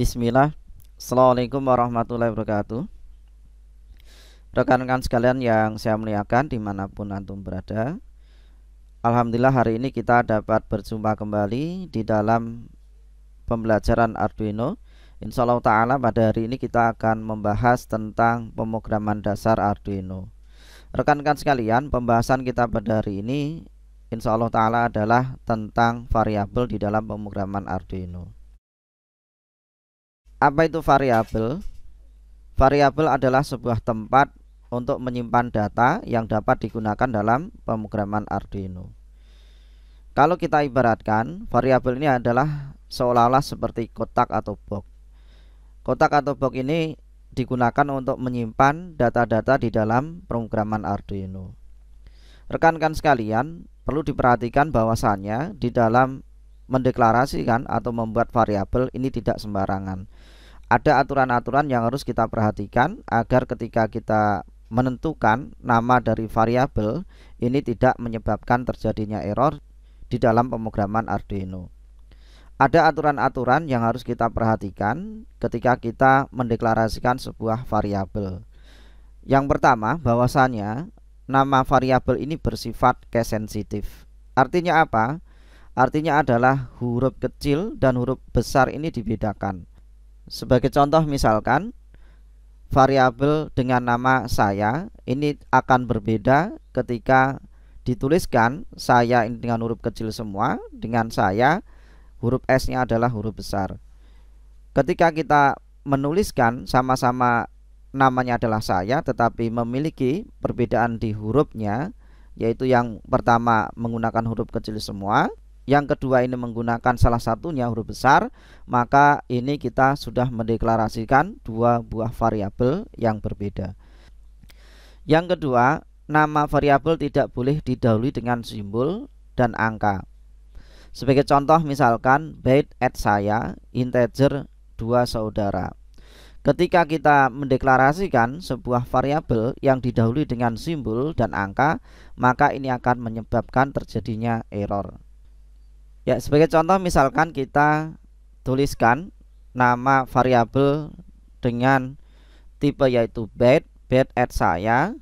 Bismillah Assalamualaikum warahmatullahi wabarakatuh Rekan-rekan sekalian yang saya muliakan dimanapun antum berada Alhamdulillah hari ini kita dapat berjumpa kembali di dalam pembelajaran Arduino Insya Allah Ta'ala pada hari ini kita akan membahas tentang pemrograman dasar Arduino Rekan-rekan sekalian pembahasan kita pada hari ini Insya Allah Ta'ala adalah tentang variabel di dalam pemrograman Arduino apa itu variabel? Variabel adalah sebuah tempat untuk menyimpan data yang dapat digunakan dalam pemrograman Arduino. Kalau kita ibaratkan, variabel ini adalah seolah-olah seperti kotak atau box. Kotak atau box ini digunakan untuk menyimpan data-data di dalam pemrograman Arduino. Rekan-rekan sekalian, perlu diperhatikan bahwasannya di dalam mendeklarasikan atau membuat variabel ini tidak sembarangan ada aturan-aturan yang harus kita perhatikan agar ketika kita menentukan nama dari variabel ini tidak menyebabkan terjadinya error di dalam pemrograman Arduino. Ada aturan-aturan yang harus kita perhatikan ketika kita mendeklarasikan sebuah variabel. Yang pertama, bahwasanya nama variabel ini bersifat case sensitive. Artinya apa? Artinya adalah huruf kecil dan huruf besar ini dibedakan. Sebagai contoh misalkan variabel dengan nama saya ini akan berbeda ketika dituliskan saya ini dengan huruf kecil semua dengan saya huruf S-nya adalah huruf besar. Ketika kita menuliskan sama-sama namanya adalah saya tetapi memiliki perbedaan di hurufnya yaitu yang pertama menggunakan huruf kecil semua yang kedua ini menggunakan salah satunya huruf besar, maka ini kita sudah mendeklarasikan dua buah variabel yang berbeda. Yang kedua, nama variabel tidak boleh didahului dengan simbol dan angka. Sebagai contoh misalkan bait at saya integer dua saudara. Ketika kita mendeklarasikan sebuah variabel yang didahului dengan simbol dan angka, maka ini akan menyebabkan terjadinya error. Ya, sebagai contoh misalkan kita tuliskan nama variabel dengan tipe yaitu bed, bed at saya.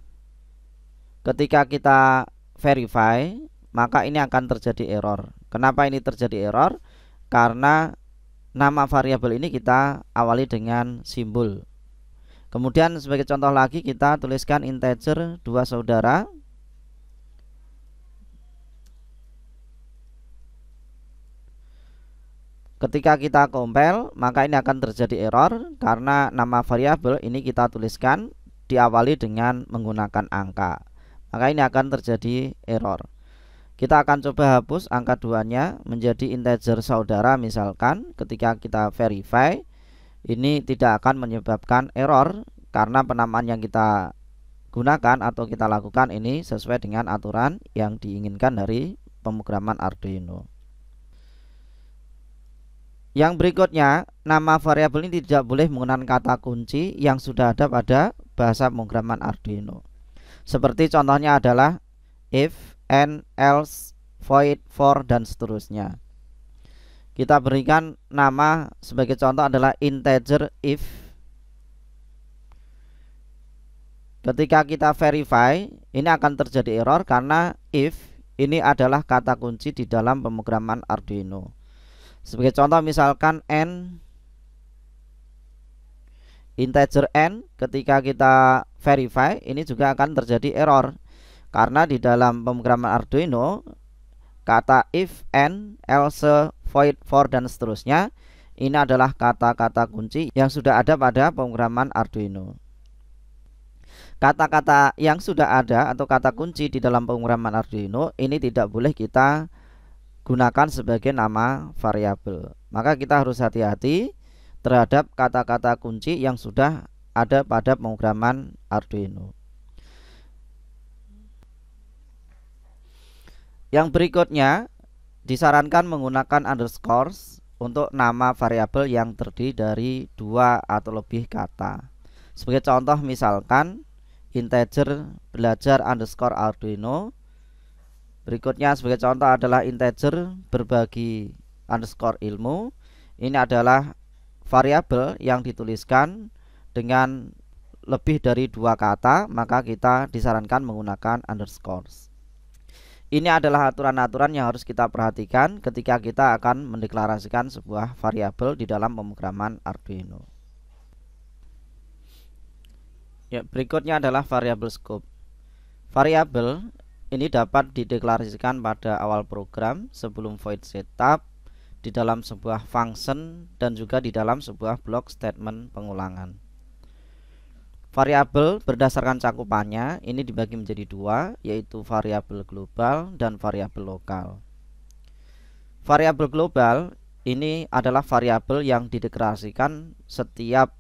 Ketika kita verify, maka ini akan terjadi error. Kenapa ini terjadi error? Karena nama variabel ini kita awali dengan simbol. Kemudian sebagai contoh lagi kita tuliskan integer dua saudara Ketika kita kompel, maka ini akan terjadi error karena nama variabel ini kita tuliskan diawali dengan menggunakan angka. Maka ini akan terjadi error. Kita akan coba hapus angka duanya menjadi integer saudara misalkan ketika kita verify ini tidak akan menyebabkan error karena penamaan yang kita gunakan atau kita lakukan ini sesuai dengan aturan yang diinginkan dari pemrograman Arduino. Yang berikutnya, nama variabel ini tidak boleh menggunakan kata kunci yang sudah ada pada bahasa pemrograman Arduino. Seperti contohnya adalah if, and, else, void, for, dan seterusnya. Kita berikan nama sebagai contoh adalah integer if. Ketika kita verify, ini akan terjadi error karena if ini adalah kata kunci di dalam pemrograman Arduino. Sebagai contoh misalkan n integer n ketika kita verify ini juga akan terjadi error karena di dalam pemrograman Arduino kata if n else void for dan seterusnya ini adalah kata-kata kunci yang sudah ada pada pemrograman Arduino kata-kata yang sudah ada atau kata kunci di dalam pemrograman Arduino ini tidak boleh kita gunakan sebagai nama variabel. Maka kita harus hati-hati terhadap kata-kata kunci yang sudah ada pada pemrograman Arduino. Yang berikutnya disarankan menggunakan underscores untuk nama variabel yang terdiri dari dua atau lebih kata. Sebagai contoh misalkan integer belajar underscore Arduino Berikutnya sebagai contoh adalah integer berbagi underscore ilmu. Ini adalah variabel yang dituliskan dengan lebih dari dua kata, maka kita disarankan menggunakan underscores. Ini adalah aturan-aturan yang harus kita perhatikan ketika kita akan mendeklarasikan sebuah variabel di dalam pemrograman Arduino. Ya, berikutnya adalah variabel scope. Variabel ini dapat dideklarasikan pada awal program sebelum void setup di dalam sebuah function dan juga di dalam sebuah blok statement pengulangan. Variabel berdasarkan cakupannya ini dibagi menjadi dua, yaitu variabel global dan variabel lokal. Variabel global ini adalah variabel yang dideklarasikan setiap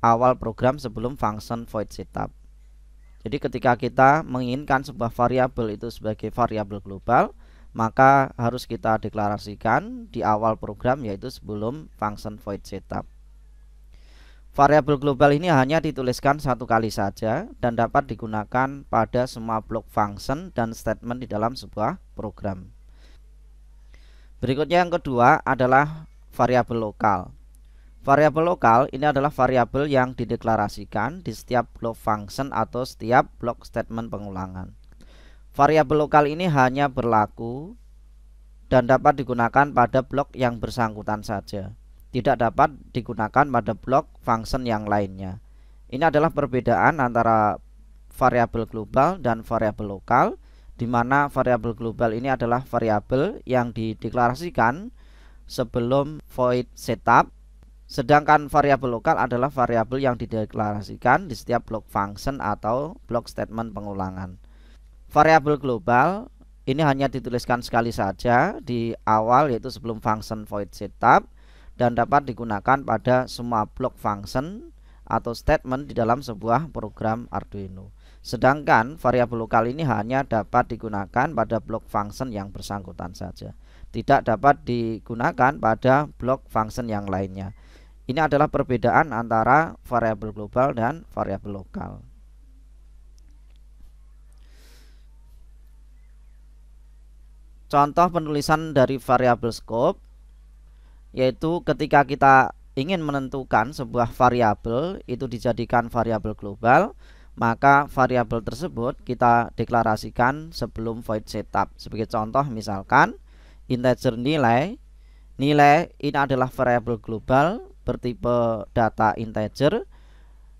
awal program sebelum function void setup. Jadi ketika kita menginginkan sebuah variabel itu sebagai variabel global, maka harus kita deklarasikan di awal program yaitu sebelum function void setup. Variabel global ini hanya dituliskan satu kali saja dan dapat digunakan pada semua blok function dan statement di dalam sebuah program. Berikutnya yang kedua adalah variabel lokal. Variabel lokal ini adalah variabel yang dideklarasikan di setiap block function atau setiap block statement pengulangan. Variabel lokal ini hanya berlaku dan dapat digunakan pada blok yang bersangkutan saja. Tidak dapat digunakan pada blok function yang lainnya. Ini adalah perbedaan antara variabel global dan variabel lokal di mana variabel global ini adalah variabel yang dideklarasikan sebelum void setup Sedangkan variabel lokal adalah variabel yang dideklarasikan di setiap blok function atau blok statement pengulangan. Variabel global ini hanya dituliskan sekali saja di awal yaitu sebelum function void setup dan dapat digunakan pada semua blok function atau statement di dalam sebuah program Arduino. Sedangkan variabel lokal ini hanya dapat digunakan pada blok function yang bersangkutan saja. Tidak dapat digunakan pada blok function yang lainnya. Ini adalah perbedaan antara variabel global dan variabel lokal. Contoh penulisan dari variabel scope yaitu ketika kita ingin menentukan sebuah variabel itu dijadikan variabel global, maka variabel tersebut kita deklarasikan sebelum void setup. Sebagai contoh misalkan integer nilai, nilai ini adalah variabel global bertipe data integer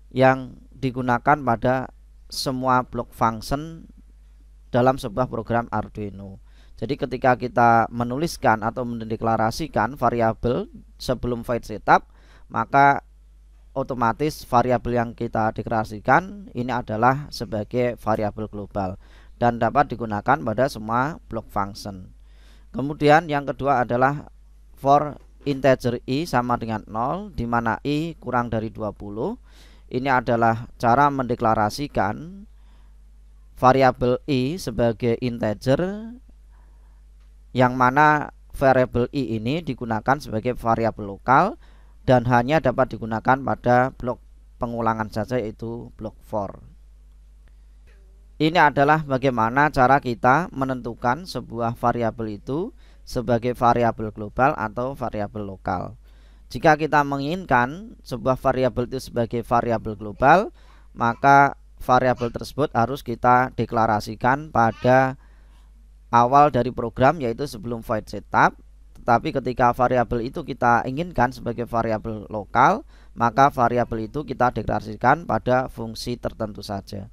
yang digunakan pada semua blok function dalam sebuah program Arduino. Jadi ketika kita menuliskan atau mendeklarasikan variabel sebelum void setup, maka otomatis variabel yang kita deklarasikan ini adalah sebagai variabel global dan dapat digunakan pada semua blok function. Kemudian yang kedua adalah for integer i sama dengan 0 di mana i kurang dari 20. Ini adalah cara mendeklarasikan variabel i sebagai integer yang mana variabel i ini digunakan sebagai variabel lokal dan hanya dapat digunakan pada blok pengulangan saja yaitu blok for. Ini adalah bagaimana cara kita menentukan sebuah variabel itu sebagai variabel global atau variabel lokal. Jika kita menginginkan sebuah variabel itu sebagai variabel global, maka variabel tersebut harus kita deklarasikan pada awal dari program yaitu sebelum void setup. Tetapi ketika variabel itu kita inginkan sebagai variabel lokal, maka variabel itu kita deklarasikan pada fungsi tertentu saja.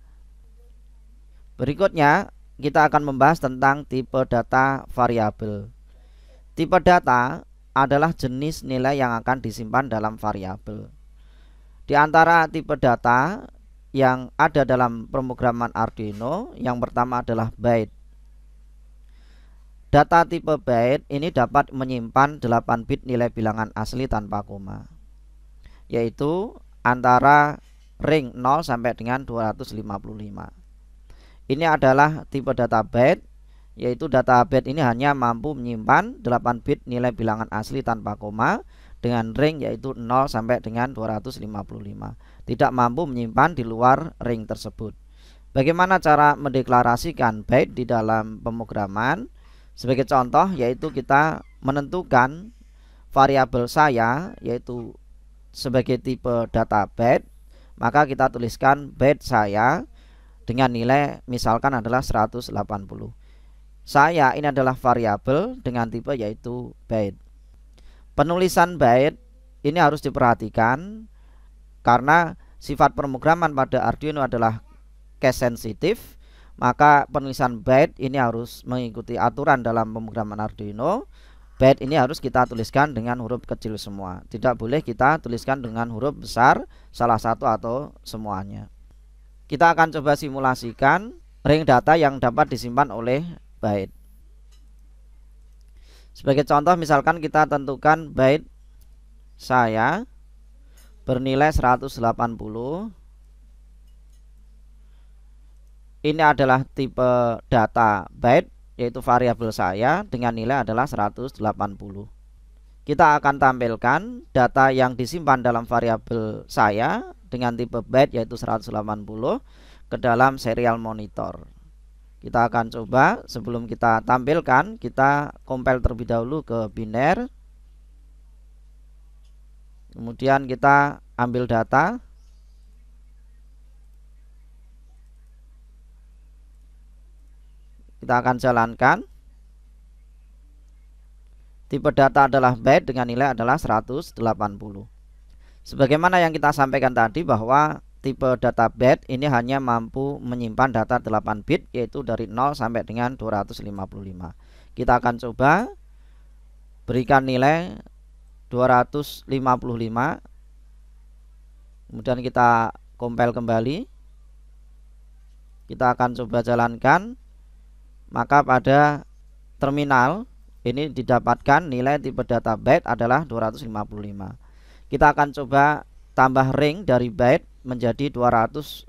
Berikutnya, kita akan membahas tentang tipe data variabel. Tipe data adalah jenis nilai yang akan disimpan dalam variabel. Di antara tipe data yang ada dalam pemrograman Arduino, yang pertama adalah byte. Data tipe byte ini dapat menyimpan 8 bit nilai bilangan asli tanpa koma, yaitu antara ring 0 sampai dengan 255. Ini adalah tipe data byte yaitu data bed ini hanya mampu menyimpan 8 bit nilai bilangan asli tanpa koma dengan ring yaitu 0 sampai dengan 255. Tidak mampu menyimpan di luar ring tersebut. Bagaimana cara mendeklarasikan byte di dalam pemrograman? Sebagai contoh yaitu kita menentukan variabel saya yaitu sebagai tipe data byte, maka kita tuliskan byte saya dengan nilai misalkan adalah 180 saya ini adalah variabel dengan tipe yaitu bait. Penulisan bait ini harus diperhatikan karena sifat pemrograman pada Arduino adalah case sensitif, maka penulisan byte ini harus mengikuti aturan dalam pemrograman Arduino. Byte ini harus kita tuliskan dengan huruf kecil semua. Tidak boleh kita tuliskan dengan huruf besar salah satu atau semuanya. Kita akan coba simulasikan ring data yang dapat disimpan oleh bait. Sebagai contoh misalkan kita tentukan bait saya bernilai 180. Ini adalah tipe data byte yaitu variabel saya dengan nilai adalah 180. Kita akan tampilkan data yang disimpan dalam variabel saya dengan tipe byte yaitu 180 ke dalam serial monitor. Kita akan coba sebelum kita tampilkan, kita compile terlebih dahulu ke biner. Kemudian kita ambil data. Kita akan jalankan. Tipe data adalah byte dengan nilai adalah 180. Sebagaimana yang kita sampaikan tadi bahwa tipe data bed ini hanya mampu menyimpan data 8 bit yaitu dari 0 sampai dengan 255 kita akan coba berikan nilai 255 kemudian kita compile kembali kita akan coba jalankan maka pada terminal ini didapatkan nilai tipe data byte adalah 255 kita akan coba tambah ring dari byte menjadi 256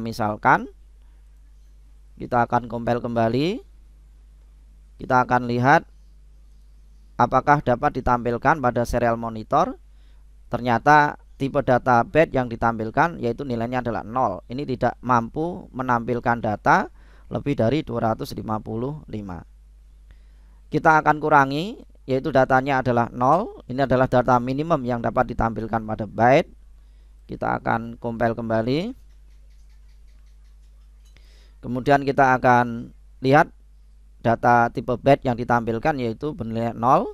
misalkan kita akan compile kembali kita akan lihat apakah dapat ditampilkan pada serial monitor ternyata tipe data bed yang ditampilkan yaitu nilainya adalah 0 ini tidak mampu menampilkan data lebih dari 255 kita akan kurangi yaitu datanya adalah 0 ini adalah data minimum yang dapat ditampilkan pada byte kita akan compile kembali kemudian kita akan lihat data tipe bed yang ditampilkan yaitu bernilai 0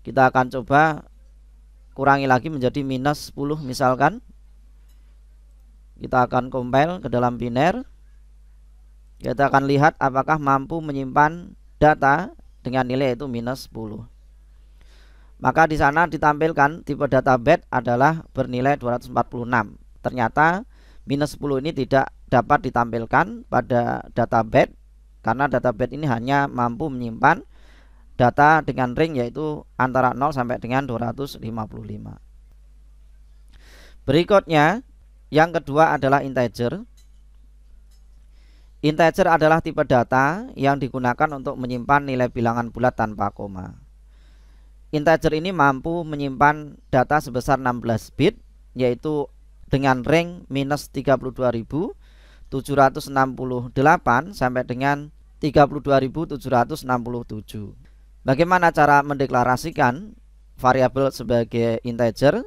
kita akan coba kurangi lagi menjadi minus 10 misalkan kita akan compile ke dalam biner kita akan lihat apakah mampu menyimpan data dengan nilai itu minus 10 maka di sana ditampilkan tipe data bed adalah bernilai 246. Ternyata minus 10 ini tidak dapat ditampilkan pada data bed karena data bed ini hanya mampu menyimpan data dengan ring yaitu antara 0 sampai dengan 255. Berikutnya yang kedua adalah integer. Integer adalah tipe data yang digunakan untuk menyimpan nilai bilangan bulat tanpa koma integer ini mampu menyimpan data sebesar 16 bit yaitu dengan ring minus 32.768 sampai dengan 32.767 Bagaimana cara mendeklarasikan variabel sebagai integer?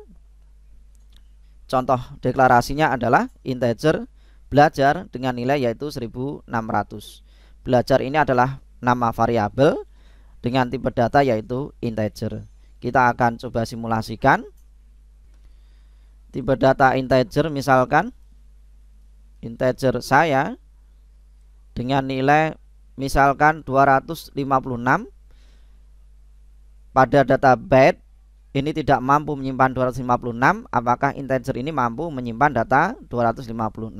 Contoh deklarasinya adalah integer belajar dengan nilai yaitu 1600. Belajar ini adalah nama variabel dengan tipe data yaitu integer. Kita akan coba simulasikan tipe data integer misalkan integer saya dengan nilai misalkan 256 pada data byte ini tidak mampu menyimpan 256 apakah integer ini mampu menyimpan data 256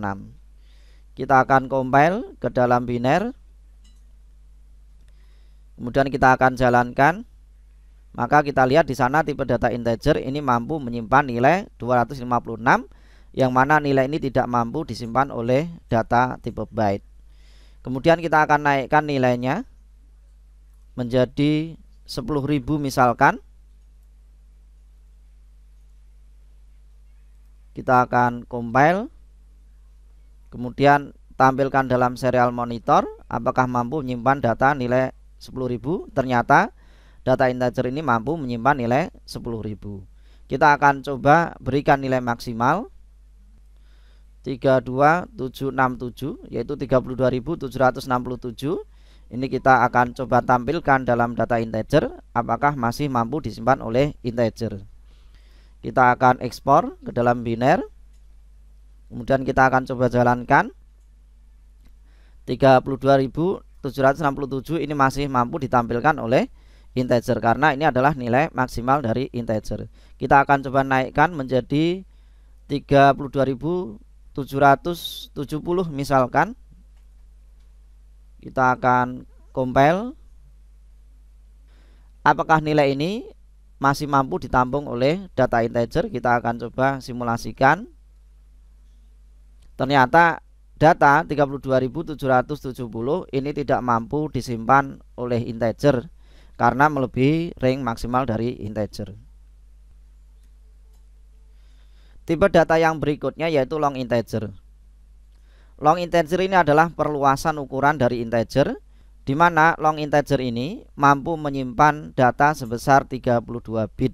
kita akan compile ke dalam biner kemudian kita akan jalankan maka kita lihat di sana tipe data integer ini mampu menyimpan nilai 256 yang mana nilai ini tidak mampu disimpan oleh data tipe byte kemudian kita akan naikkan nilainya menjadi 10.000 misalkan kita akan compile kemudian tampilkan dalam serial monitor apakah mampu menyimpan data nilai 10.000 ternyata data integer ini mampu menyimpan nilai 10.000 kita akan coba berikan nilai maksimal 32767 yaitu 32.767 ini kita akan coba tampilkan dalam data integer apakah masih mampu disimpan oleh integer kita akan ekspor ke dalam biner kemudian kita akan coba jalankan 767 ini masih mampu ditampilkan oleh integer karena ini adalah nilai maksimal dari integer. Kita akan coba naikkan menjadi 32.770 misalkan. Kita akan compile. Apakah nilai ini masih mampu ditampung oleh data integer? Kita akan coba simulasikan. Ternyata data 32.770 ini tidak mampu disimpan oleh integer karena melebihi ring maksimal dari integer. Tipe data yang berikutnya yaitu long integer. Long integer ini adalah perluasan ukuran dari integer di mana long integer ini mampu menyimpan data sebesar 32 bit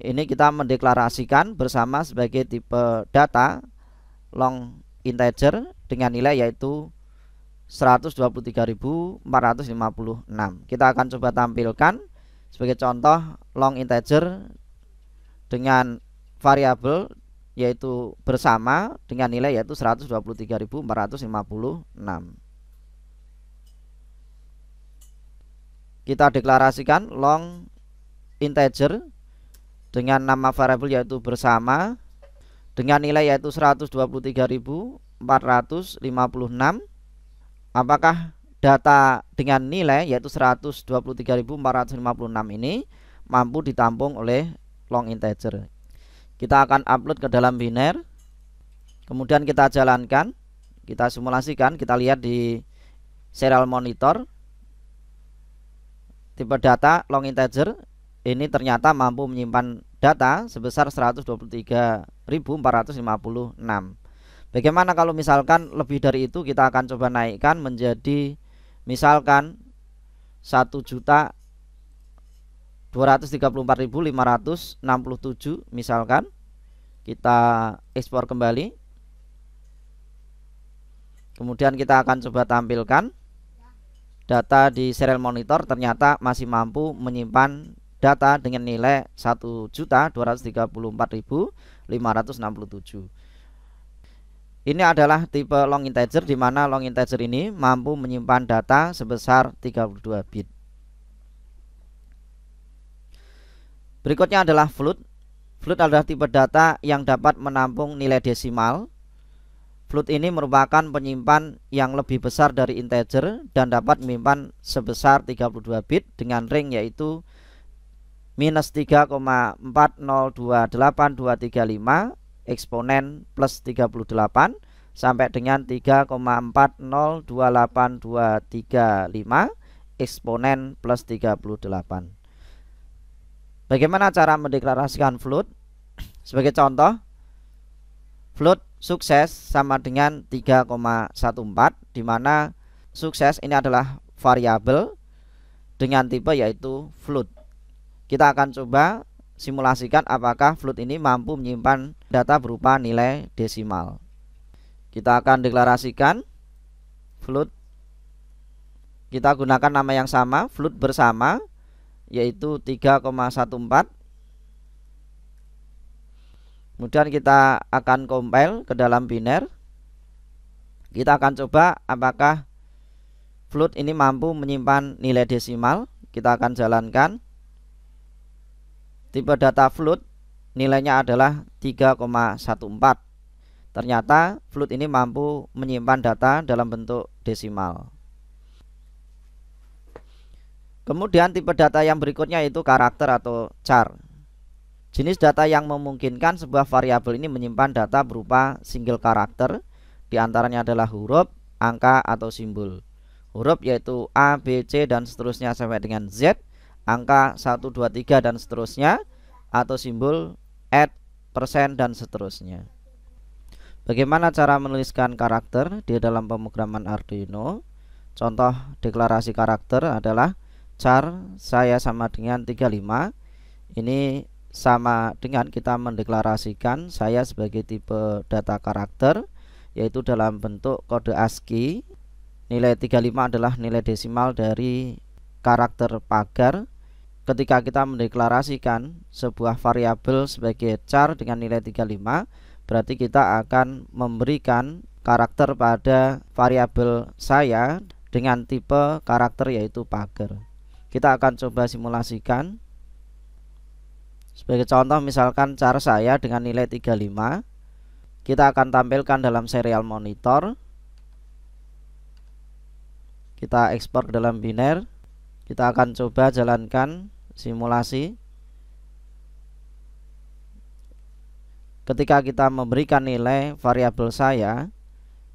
ini kita mendeklarasikan bersama sebagai tipe data long integer dengan nilai yaitu 123.456 kita akan coba tampilkan sebagai contoh long integer dengan variabel yaitu bersama dengan nilai yaitu 123.456 kita deklarasikan long integer dengan nama variabel yaitu bersama dengan nilai yaitu 123.456 apakah data dengan nilai yaitu 123.456 ini mampu ditampung oleh long integer kita akan upload ke dalam biner kemudian kita jalankan kita simulasikan kita lihat di serial monitor tipe data long integer ini ternyata mampu menyimpan data sebesar 123.456. Bagaimana kalau misalkan lebih dari itu kita akan coba naikkan menjadi misalkan 1.234.567 misalkan kita ekspor kembali kemudian kita akan coba tampilkan data di serial monitor ternyata masih mampu menyimpan data dengan nilai 1.234.567. Ini adalah tipe long integer di mana long integer ini mampu menyimpan data sebesar 32 bit. Berikutnya adalah float. Float adalah tipe data yang dapat menampung nilai desimal. Float ini merupakan penyimpan yang lebih besar dari integer dan dapat menyimpan sebesar 32 bit dengan ring yaitu minus 3,4028235 eksponen plus 38 sampai dengan 3,4028235 eksponen plus 38 Bagaimana cara mendeklarasikan float? Sebagai contoh, float sukses sama dengan 3,14 di mana sukses ini adalah variabel dengan tipe yaitu float. Kita akan coba simulasikan apakah float ini mampu menyimpan data berupa nilai desimal. Kita akan deklarasikan float. Kita gunakan nama yang sama, float bersama yaitu 3,14. Kemudian kita akan compile ke dalam biner. Kita akan coba apakah float ini mampu menyimpan nilai desimal. Kita akan jalankan tipe data float nilainya adalah 3,14 ternyata float ini mampu menyimpan data dalam bentuk desimal kemudian tipe data yang berikutnya itu karakter atau char jenis data yang memungkinkan sebuah variabel ini menyimpan data berupa single karakter diantaranya adalah huruf angka atau simbol huruf yaitu A, B, C dan seterusnya sampai dengan Z angka 123 dan seterusnya atau simbol at persen dan seterusnya. Bagaimana cara menuliskan karakter di dalam pemrograman Arduino? Contoh deklarasi karakter adalah char saya sama dengan 35. Ini sama dengan kita mendeklarasikan saya sebagai tipe data karakter yaitu dalam bentuk kode ASCII. Nilai 35 adalah nilai desimal dari karakter pagar ketika kita mendeklarasikan sebuah variabel sebagai char dengan nilai 35 berarti kita akan memberikan karakter pada variabel saya dengan tipe karakter yaitu pagar kita akan coba simulasikan sebagai contoh misalkan char saya dengan nilai 35 kita akan tampilkan dalam serial monitor kita ekspor dalam biner kita akan coba jalankan simulasi ketika kita memberikan nilai variabel saya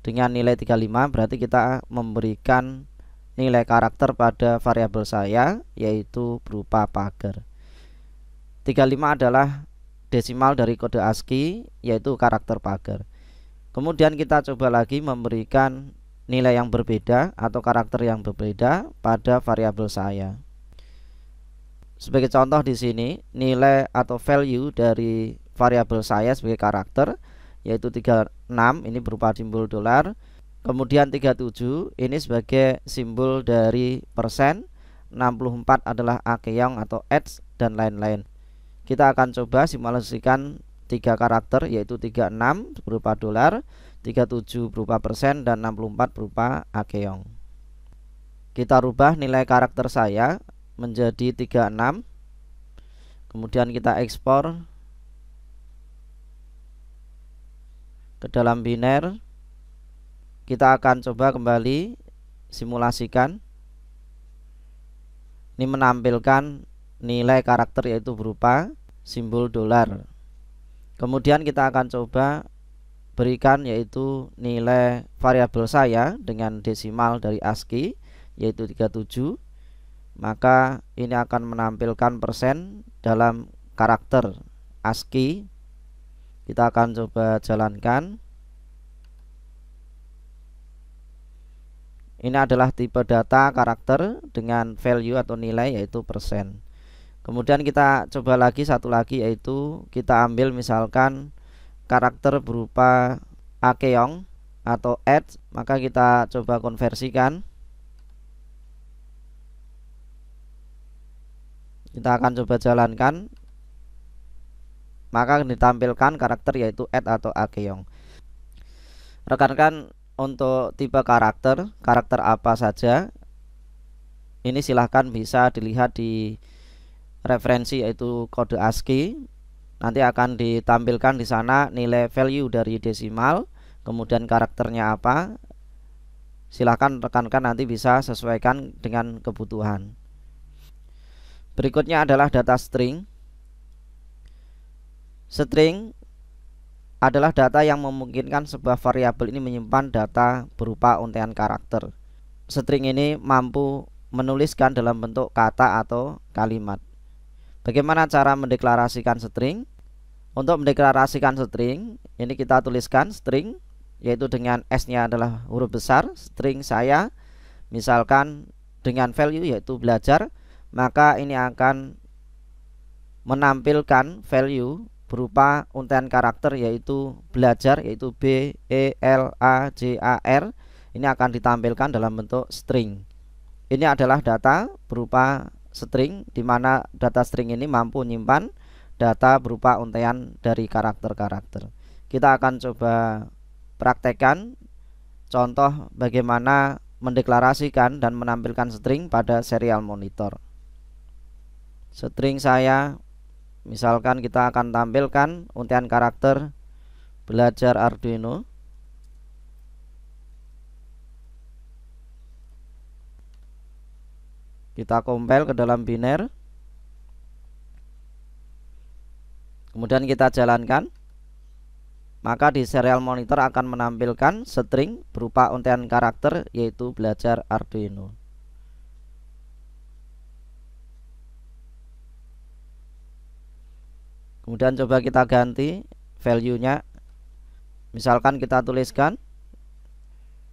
dengan nilai 35 berarti kita memberikan nilai karakter pada variabel saya yaitu berupa pagar 35 adalah desimal dari kode ASCII yaitu karakter pagar kemudian kita coba lagi memberikan nilai yang berbeda atau karakter yang berbeda pada variabel saya sebagai contoh di sini nilai atau value dari variabel saya sebagai karakter yaitu 36 ini berupa simbol dolar. Kemudian 37 ini sebagai simbol dari persen 64 adalah akeong atau ads dan lain-lain. Kita akan coba simulasikan tiga karakter yaitu 36 berupa dolar, 37 berupa persen dan 64 berupa akeong. Kita rubah nilai karakter saya menjadi 36 kemudian kita ekspor ke dalam biner kita akan coba kembali simulasikan ini menampilkan nilai karakter yaitu berupa simbol dolar kemudian kita akan coba berikan yaitu nilai variabel saya dengan desimal dari ASCII yaitu 37 maka ini akan menampilkan persen dalam karakter ASCII kita akan coba jalankan ini adalah tipe data karakter dengan value atau nilai yaitu persen kemudian kita coba lagi satu lagi yaitu kita ambil misalkan karakter berupa akeong atau add maka kita coba konversikan kita akan coba jalankan maka ditampilkan karakter yaitu add atau rekan-rekan untuk tipe karakter karakter apa saja ini silahkan bisa dilihat di referensi yaitu kode ASCII nanti akan ditampilkan di sana nilai value dari desimal kemudian karakternya apa silahkan rekan-rekan nanti bisa sesuaikan dengan kebutuhan Berikutnya adalah data string. String adalah data yang memungkinkan sebuah variabel ini menyimpan data berupa untaian karakter. String ini mampu menuliskan dalam bentuk kata atau kalimat. Bagaimana cara mendeklarasikan string? Untuk mendeklarasikan string, ini kita tuliskan string yaitu dengan S-nya adalah huruf besar, string saya misalkan dengan value yaitu belajar maka ini akan menampilkan value berupa untaian karakter yaitu belajar yaitu B E L A J A R ini akan ditampilkan dalam bentuk string. Ini adalah data berupa string di mana data string ini mampu menyimpan data berupa untaian dari karakter-karakter. Kita akan coba praktekkan contoh bagaimana mendeklarasikan dan menampilkan string pada serial monitor string saya misalkan kita akan tampilkan untian karakter belajar Arduino kita compile ke dalam biner kemudian kita jalankan maka di serial monitor akan menampilkan string berupa untian karakter yaitu belajar Arduino kemudian coba kita ganti value-nya misalkan kita tuliskan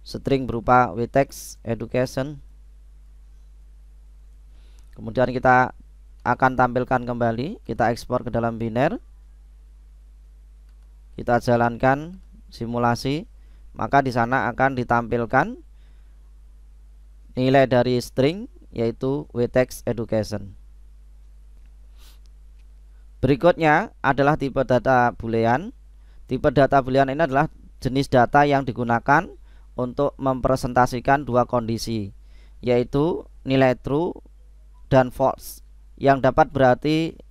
string berupa wtext education kemudian kita akan tampilkan kembali kita ekspor ke dalam biner kita jalankan simulasi maka di sana akan ditampilkan nilai dari string yaitu wtext education Berikutnya adalah tipe data boolean. Tipe data boolean ini adalah jenis data yang digunakan untuk mempresentasikan dua kondisi, yaitu nilai true dan false, yang dapat berarti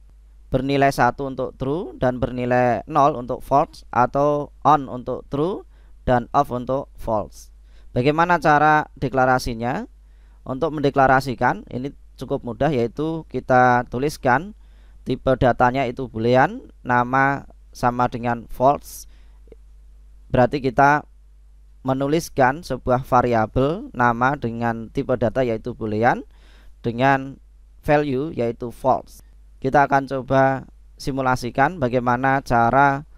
bernilai satu untuk true dan bernilai nol untuk false atau on untuk true dan off untuk false. Bagaimana cara deklarasinya? Untuk mendeklarasikan ini cukup mudah yaitu kita tuliskan tipe datanya itu boolean nama sama dengan false berarti kita menuliskan sebuah variabel nama dengan tipe data yaitu boolean dengan value yaitu false kita akan coba simulasikan bagaimana cara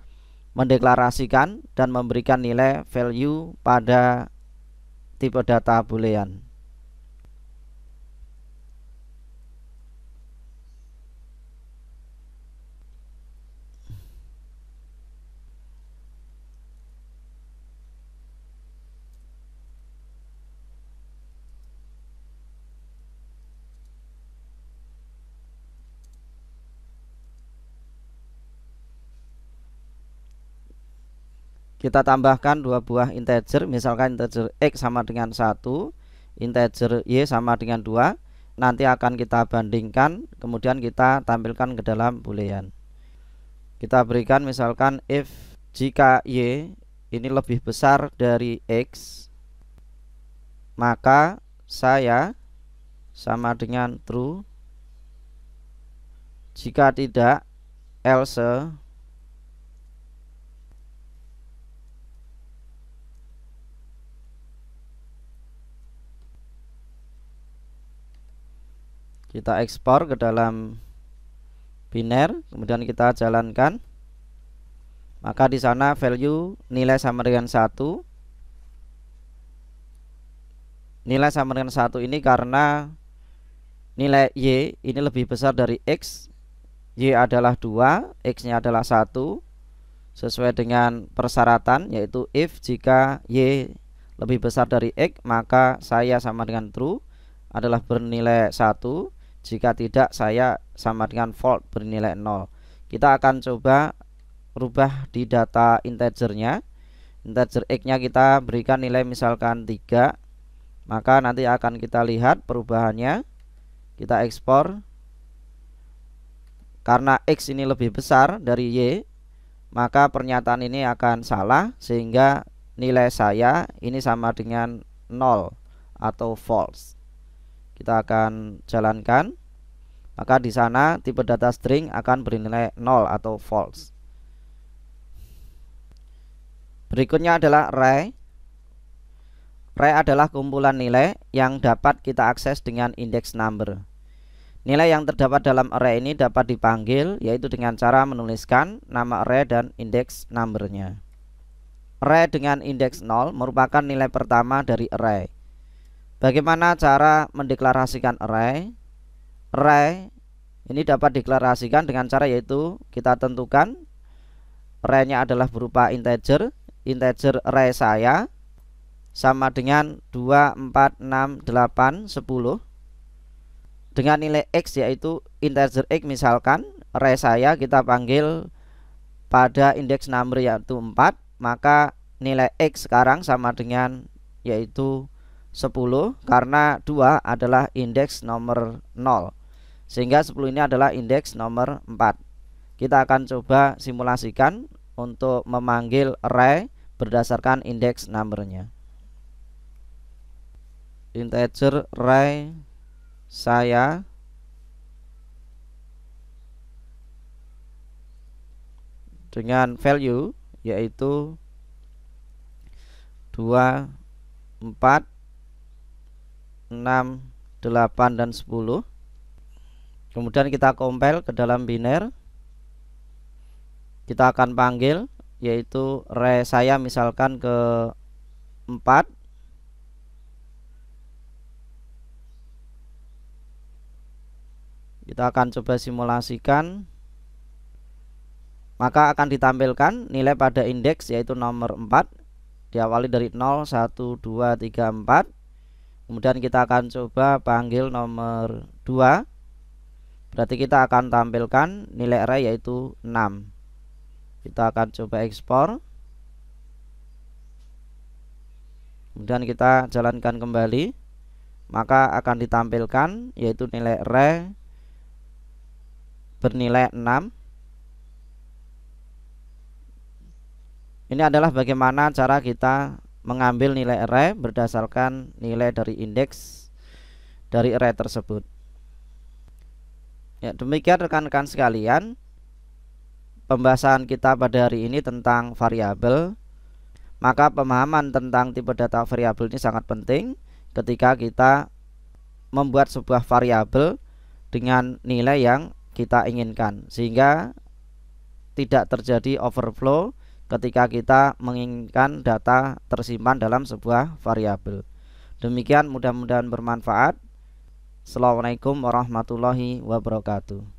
mendeklarasikan dan memberikan nilai value pada tipe data boolean kita tambahkan dua buah integer misalkan integer x sama dengan satu integer y sama dengan dua nanti akan kita bandingkan kemudian kita tampilkan ke dalam boolean kita berikan misalkan if jika y ini lebih besar dari x maka saya sama dengan true jika tidak else kita ekspor ke dalam biner kemudian kita jalankan maka di sana value nilai sama dengan satu nilai sama dengan satu ini karena nilai y ini lebih besar dari x y adalah dua x nya adalah satu sesuai dengan persyaratan yaitu if jika y lebih besar dari x maka saya sama dengan true adalah bernilai satu jika tidak saya sama dengan volt bernilai 0 Kita akan coba rubah di data integernya Integer x-nya kita berikan nilai misalkan 3 Maka nanti akan kita lihat perubahannya Kita ekspor Karena x ini lebih besar dari y Maka pernyataan ini akan salah Sehingga nilai saya ini sama dengan 0 atau false kita akan jalankan maka di sana tipe data string akan bernilai 0 atau false berikutnya adalah array array adalah kumpulan nilai yang dapat kita akses dengan indeks number nilai yang terdapat dalam array ini dapat dipanggil yaitu dengan cara menuliskan nama array dan indeks numbernya array dengan indeks 0 merupakan nilai pertama dari array Bagaimana cara mendeklarasikan array? Array ini dapat deklarasikan dengan cara yaitu kita tentukan arraynya adalah berupa integer, integer array saya sama dengan 2 4 6 8 10 dengan nilai x yaitu integer x misalkan array saya kita panggil pada indeks number yaitu 4 maka nilai x sekarang sama dengan yaitu 10 karena 2 adalah indeks nomor 0 sehingga 10 ini adalah indeks nomor 4 kita akan coba simulasikan untuk memanggil array berdasarkan indeks numbernya integer array saya dengan value yaitu 2 4 6, 8 dan 10 kemudian kita compile ke dalam biner kita akan panggil yaitu re saya misalkan ke 4 kita akan coba simulasikan maka akan ditampilkan nilai pada indeks yaitu nomor 4 diawali dari 0 1 2 3 4 kemudian kita akan coba panggil nomor 2 berarti kita akan tampilkan nilai array yaitu 6 kita akan coba ekspor kemudian kita jalankan kembali maka akan ditampilkan yaitu nilai array bernilai 6 ini adalah bagaimana cara kita mengambil nilai array e berdasarkan nilai dari indeks dari array e tersebut. Ya, demikian rekan-rekan sekalian pembahasan kita pada hari ini tentang variabel. Maka pemahaman tentang tipe data variabel ini sangat penting ketika kita membuat sebuah variabel dengan nilai yang kita inginkan sehingga tidak terjadi overflow ketika kita menginginkan data tersimpan dalam sebuah variabel. Demikian mudah-mudahan bermanfaat. Assalamualaikum warahmatullahi wabarakatuh.